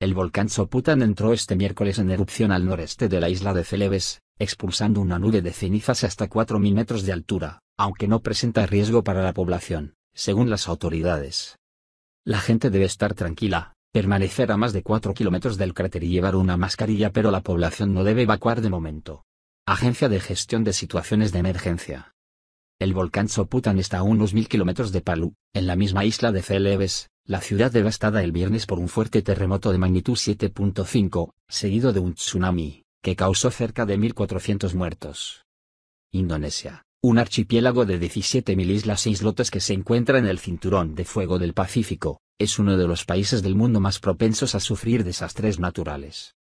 El volcán Soputan entró este miércoles en erupción al noreste de la isla de Celebes, expulsando una nube de cenizas hasta 4.000 metros de altura, aunque no presenta riesgo para la población, según las autoridades. La gente debe estar tranquila, permanecer a más de 4 kilómetros del cráter y llevar una mascarilla pero la población no debe evacuar de momento. Agencia de Gestión de Situaciones de Emergencia. El volcán Soputan está a unos 1.000 kilómetros de Palu, en la misma isla de Celebes, la ciudad devastada el viernes por un fuerte terremoto de magnitud 7.5, seguido de un tsunami, que causó cerca de 1.400 muertos. Indonesia, un archipiélago de 17.000 islas e islotes que se encuentra en el cinturón de fuego del Pacífico, es uno de los países del mundo más propensos a sufrir desastres naturales.